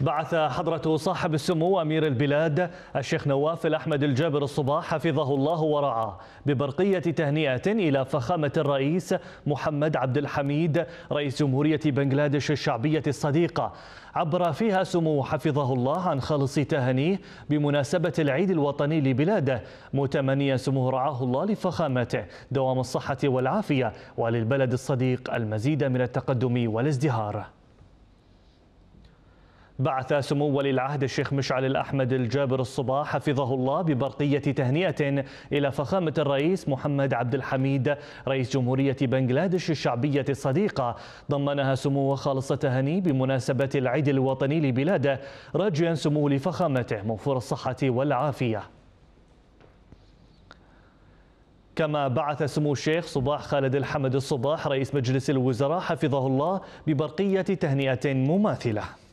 بعث حضرة صاحب السمو أمير البلاد الشيخ نواف الأحمد الجابر الصباح حفظه الله ورعاه ببرقية تهنئة إلى فخامة الرئيس محمد عبد الحميد رئيس جمهورية بنغلاديش الشعبية الصديقة عبر فيها سمو حفظه الله عن خالص تهانيه بمناسبة العيد الوطني لبلاده متمنيا سموه رعاه الله لفخامته دوام الصحة والعافية وللبلد الصديق المزيد من التقدم والازدهار بعث سمو ولي العهد الشيخ مشعل الأحمد الجابر الصباح حفظه الله ببرقية تهنئة إلى فخامة الرئيس محمد عبد الحميد رئيس جمهورية بنغلاديش الشعبية الصديقة ضمنها سمو خالصة تهني بمناسبة العيد الوطني لبلاده راجيا سمو لفخامته موفور الصحة والعافية كما بعث سمو الشيخ صباح خالد الحمد الصباح رئيس مجلس الوزراء حفظه الله ببرقية تهنئة مماثلة